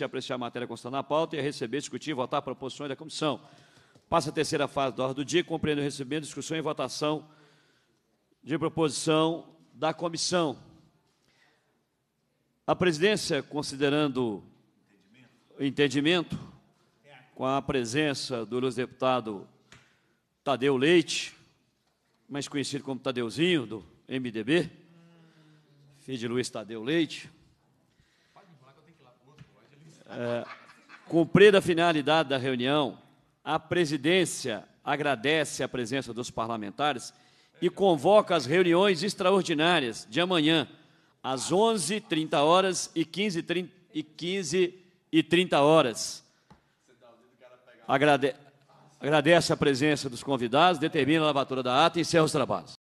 se apreciar a matéria constando na pauta e a receber, discutir e votar proposições da comissão. Passa a terceira fase da ordem do dia, compreendendo o discussão e votação de proposição da comissão. A presidência, considerando o entendimento, com a presença do ilustre deputado Tadeu Leite, mais conhecido como Tadeuzinho, do MDB, filho de Luiz Tadeu Leite, é, cumprida a finalidade da reunião, a presidência agradece a presença dos parlamentares e convoca as reuniões extraordinárias de amanhã, às 11h30 horas e 15h30 e 15 e 30 horas. Agrade... Agradece a presença dos convidados, determina a lavatura da ata e encerra os trabalhos.